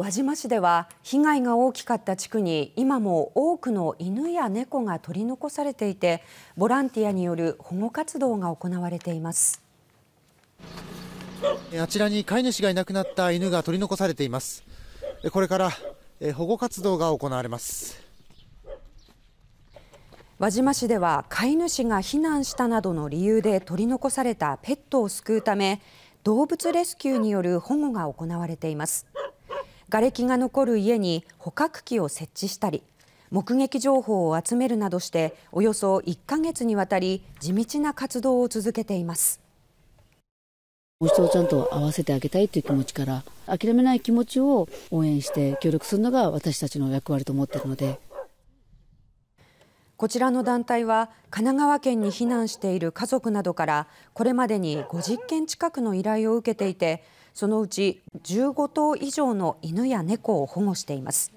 輪島市では被害が大きかった地区に今も多くの犬や猫が取り残されていてボランティアによる保護活動が行われていますあちらに飼い主がいなくなった犬が取り残されていますこれから保護活動が行われます輪島市では飼い主が避難したなどの理由で取り残されたペットを救うため動物レスキューによる保護が行われています瓦礫が残る家に捕獲器を設置したり目撃情報を集めるなどしておよそ1ヶ月にわたり地道な活動を続けていますもう一度ちゃんと合わせてあげたいという気持ちから諦めない気持ちを応援して協力するのが私たちの役割と思っているのでこちらの団体は神奈川県に避難している家族などからこれまでに50件近くの依頼を受けていてそのうち15頭以上の犬や猫を保護しています